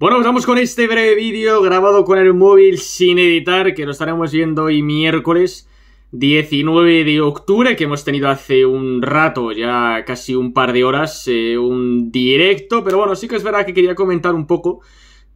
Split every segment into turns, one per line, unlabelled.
Bueno, pues vamos con este breve vídeo grabado con el móvil sin editar, que lo estaremos viendo hoy miércoles 19 de octubre, que hemos tenido hace un rato, ya casi un par de horas, eh, un directo, pero bueno, sí que es verdad que quería comentar un poco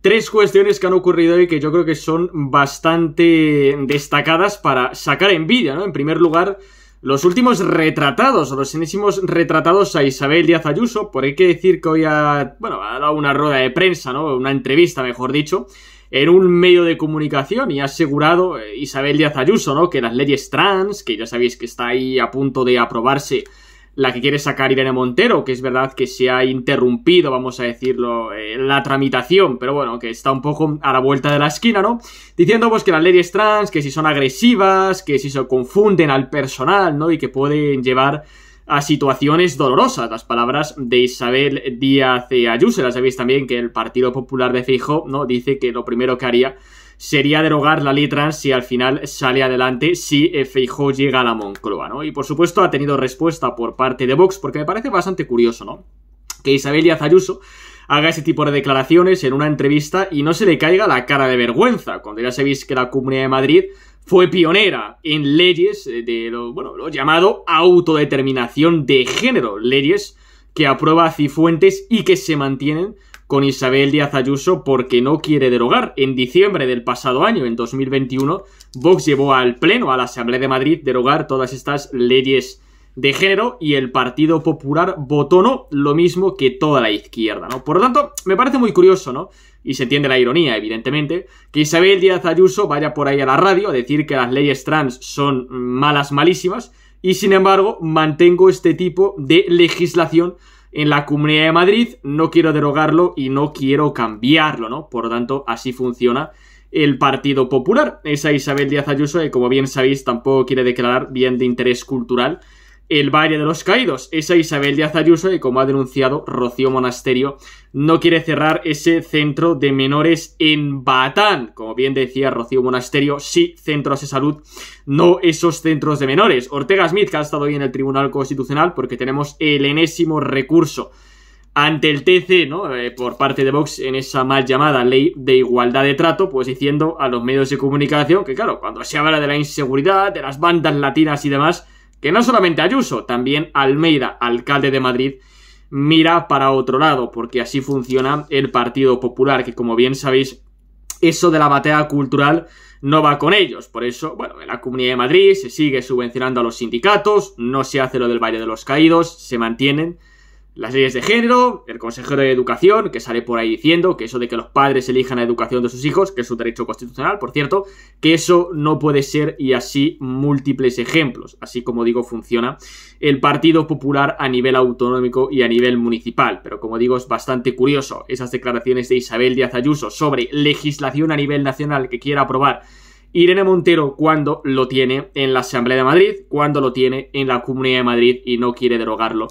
tres cuestiones que han ocurrido y que yo creo que son bastante destacadas para sacar envidia, ¿no? En primer lugar los últimos retratados, o los enésimos retratados a Isabel Díaz Ayuso, por hay que decir que hoy ha, ha dado una rueda de prensa, ¿no? Una entrevista, mejor dicho, en un medio de comunicación y ha asegurado eh, Isabel Díaz Ayuso, ¿no? Que las leyes trans, que ya sabéis que está ahí a punto de aprobarse la que quiere sacar Irene Montero, que es verdad que se ha interrumpido, vamos a decirlo, eh, la tramitación, pero bueno, que está un poco a la vuelta de la esquina, ¿no? Diciendo pues que las leyes trans, que si son agresivas, que si se confunden al personal, ¿no? Y que pueden llevar a situaciones dolorosas. Las palabras de Isabel Díaz Ayuso, las sabéis también que el Partido Popular de Fijo, ¿no? Dice que lo primero que haría sería derogar la ley trans si al final sale adelante, si eh, Feijóo llega a la Moncloa, ¿no? Y por supuesto ha tenido respuesta por parte de Vox, porque me parece bastante curioso, ¿no? Que Isabel Díaz haga ese tipo de declaraciones en una entrevista y no se le caiga la cara de vergüenza, cuando ya sabéis que la Comunidad de Madrid fue pionera en leyes eh, de lo, bueno, lo llamado autodeterminación de género, leyes que aprueba Cifuentes y que se mantienen con Isabel Díaz Ayuso porque no quiere derogar. En diciembre del pasado año, en 2021, Vox llevó al Pleno, a la Asamblea de Madrid, derogar todas estas leyes de género y el Partido Popular votó no, lo mismo que toda la izquierda, ¿no? Por lo tanto, me parece muy curioso, ¿no? Y se entiende la ironía, evidentemente, que Isabel Díaz Ayuso vaya por ahí a la radio a decir que las leyes trans son malas, malísimas, y sin embargo mantengo este tipo de legislación en la Comunidad de Madrid, no quiero derogarlo y no quiero cambiarlo, ¿no? Por lo tanto, así funciona el Partido Popular. Esa Isabel Díaz Ayuso, que como bien sabéis, tampoco quiere declarar bien de interés cultural el baile de los caídos. Esa Isabel de Ayuso, y como ha denunciado Rocío Monasterio, no quiere cerrar ese centro de menores en Batán. Como bien decía Rocío Monasterio, sí centros de salud, no esos centros de menores. Ortega Smith, que ha estado hoy en el Tribunal Constitucional, porque tenemos el enésimo recurso ante el TC, ¿no? Eh, por parte de Vox en esa mal llamada ley de igualdad de trato, pues diciendo a los medios de comunicación que, claro, cuando se habla de la inseguridad, de las bandas latinas y demás, que no solamente Ayuso, también Almeida, alcalde de Madrid, mira para otro lado, porque así funciona el Partido Popular, que como bien sabéis, eso de la batea cultural no va con ellos. Por eso, bueno, en la Comunidad de Madrid se sigue subvencionando a los sindicatos, no se hace lo del Valle de los caídos, se mantienen las leyes de género, el consejero de educación, que sale por ahí diciendo que eso de que los padres elijan la educación de sus hijos, que es un derecho constitucional, por cierto, que eso no puede ser y así múltiples ejemplos. Así como digo, funciona el Partido Popular a nivel autonómico y a nivel municipal. Pero como digo, es bastante curioso esas declaraciones de Isabel Díaz Ayuso sobre legislación a nivel nacional que quiera aprobar Irene Montero cuando lo tiene en la Asamblea de Madrid, cuando lo tiene en la Comunidad de Madrid y no quiere derogarlo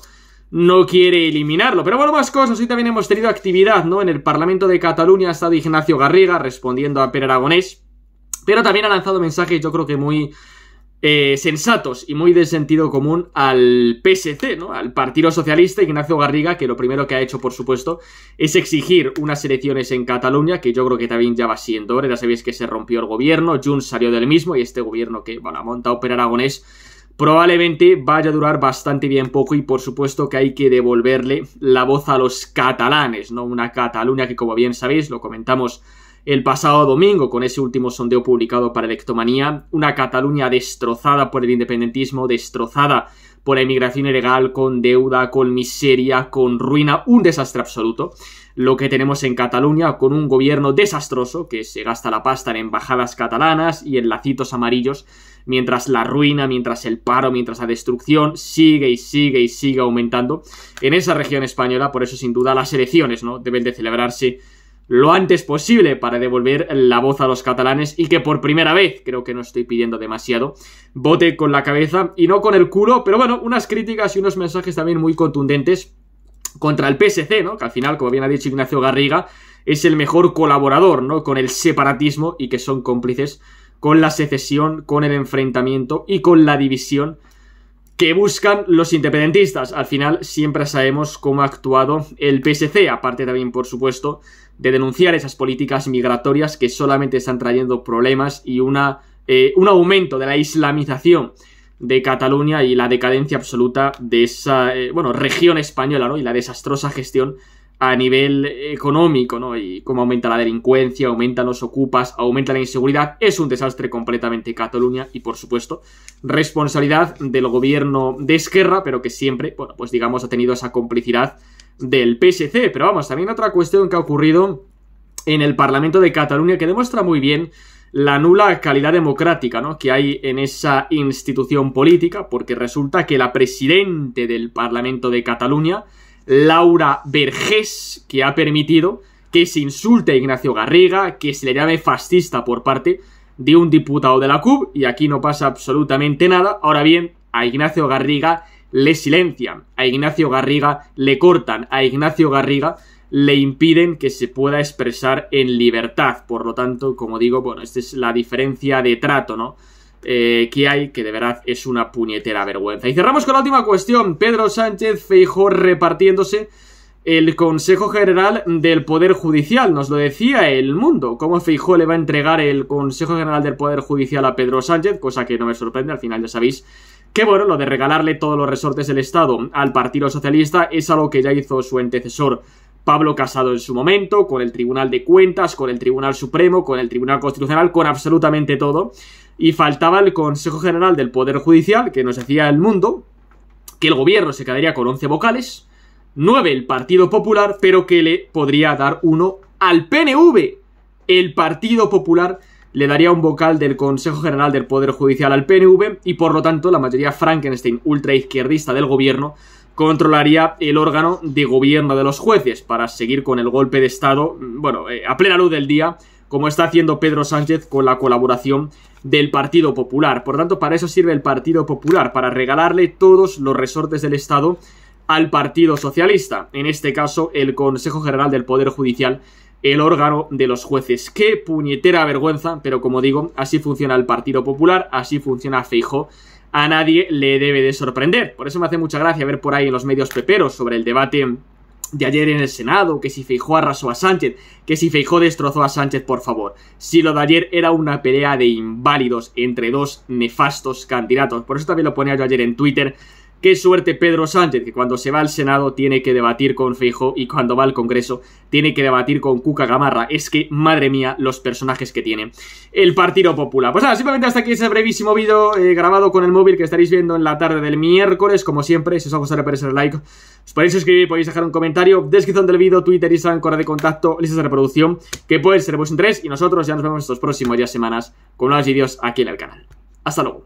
no quiere eliminarlo. Pero bueno, más cosas. Hoy también hemos tenido actividad, ¿no? En el Parlamento de Cataluña ha estado Ignacio Garriga respondiendo a Per Aragonés. Pero también ha lanzado mensajes, yo creo que muy eh, sensatos y muy de sentido común al PSC, ¿no? Al Partido Socialista, Ignacio Garriga, que lo primero que ha hecho, por supuesto, es exigir unas elecciones en Cataluña, que yo creo que también ya va siendo hora. Ya sabéis que se rompió el gobierno, Jun salió del mismo y este gobierno que, bueno, ha montado Per Aragonés probablemente vaya a durar bastante bien poco y por supuesto que hay que devolverle la voz a los catalanes, ¿no? Una Cataluña que como bien sabéis, lo comentamos el pasado domingo con ese último sondeo publicado para Electomanía, una Cataluña destrozada por el independentismo, destrozada por la inmigración ilegal, con deuda, con miseria, con ruina, un desastre absoluto lo que tenemos en Cataluña con un gobierno desastroso que se gasta la pasta en embajadas catalanas y en lacitos amarillos, mientras la ruina, mientras el paro, mientras la destrucción sigue y sigue y sigue aumentando en esa región española, por eso sin duda las elecciones, ¿no? Deben de celebrarse lo antes posible para devolver la voz a los catalanes y que por primera vez, creo que no estoy pidiendo demasiado, vote con la cabeza y no con el culo, pero bueno, unas críticas y unos mensajes también muy contundentes contra el PSC, ¿no? Que al final, como bien ha dicho Ignacio Garriga, es el mejor colaborador, ¿no? Con el separatismo y que son cómplices con la secesión, con el enfrentamiento y con la división que buscan los independentistas. Al final siempre sabemos cómo ha actuado el PSC, aparte también, por supuesto, de denunciar esas políticas migratorias que solamente están trayendo problemas y una, eh, un aumento de la islamización de Cataluña y la decadencia absoluta de esa, eh, bueno, región española, ¿no? Y la desastrosa gestión a nivel económico, ¿no? Y cómo aumenta la delincuencia, aumenta los ocupas, aumenta la inseguridad. Es un desastre completamente Cataluña y, por supuesto, responsabilidad del gobierno de Esquerra, pero que siempre, bueno, pues digamos, ha tenido esa complicidad del PSC. Pero vamos, también otra cuestión que ha ocurrido en el Parlamento de Cataluña que demuestra muy bien la nula calidad democrática ¿no? que hay en esa institución política, porque resulta que la presidente del Parlamento de Cataluña, Laura Vergés, que ha permitido que se insulte a Ignacio Garriga, que se le llame fascista por parte de un diputado de la CUP, y aquí no pasa absolutamente nada. Ahora bien, a Ignacio Garriga le silencian, a Ignacio Garriga le cortan, a Ignacio Garriga le impiden que se pueda expresar en libertad. Por lo tanto, como digo, bueno, esta es la diferencia de trato, ¿no? Eh, que hay, que de verdad es una puñetera vergüenza. Y cerramos con la última cuestión. Pedro Sánchez Feijó repartiéndose el Consejo General del Poder Judicial. Nos lo decía el mundo. Cómo Feijó le va a entregar el Consejo General del Poder Judicial a Pedro Sánchez, cosa que no me sorprende, al final ya sabéis. Que bueno, lo de regalarle todos los resortes del Estado al Partido Socialista es algo que ya hizo su antecesor Pablo Casado en su momento, con el Tribunal de Cuentas, con el Tribunal Supremo, con el Tribunal Constitucional, con absolutamente todo. Y faltaba el Consejo General del Poder Judicial, que nos decía el mundo, que el gobierno se quedaría con 11 vocales, 9 el Partido Popular, pero que le podría dar uno al PNV. El Partido Popular le daría un vocal del Consejo General del Poder Judicial al PNV y por lo tanto la mayoría Frankenstein ultraizquierdista del gobierno controlaría el órgano de gobierno de los jueces para seguir con el golpe de Estado, mm, bueno, eh, a plena luz del día, como está haciendo Pedro Sánchez con la colaboración del Partido Popular. Por tanto, para eso sirve el Partido Popular, para regalarle todos los resortes del Estado al Partido Socialista, en este caso el Consejo General del Poder Judicial, el órgano de los jueces. Qué puñetera vergüenza, pero como digo, así funciona el Partido Popular, así funciona Feijo, a nadie le debe de sorprender. Por eso me hace mucha gracia ver por ahí en los medios peperos sobre el debate de ayer en el Senado, que si Feijó arrasó a Sánchez, que si Feijó destrozó a Sánchez, por favor. Si lo de ayer era una pelea de inválidos entre dos nefastos candidatos. Por eso también lo ponía yo ayer en Twitter Qué suerte Pedro Sánchez, que cuando se va al Senado tiene que debatir con Feijo y cuando va al Congreso tiene que debatir con Cuca Gamarra. Es que, madre mía, los personajes que tiene el Partido Popular. Pues nada, simplemente hasta aquí ese brevísimo vídeo eh, grabado con el móvil que estaréis viendo en la tarde del miércoles. Como siempre, si os ha gustado, podéis el like, os podéis suscribir, podéis dejar un comentario, descripción del vídeo, Twitter, Instagram, correo de contacto, listas de reproducción, que puede ser de vuestro interés. Y nosotros ya nos vemos estos próximos días, semanas, con nuevos vídeos aquí en el canal. Hasta luego.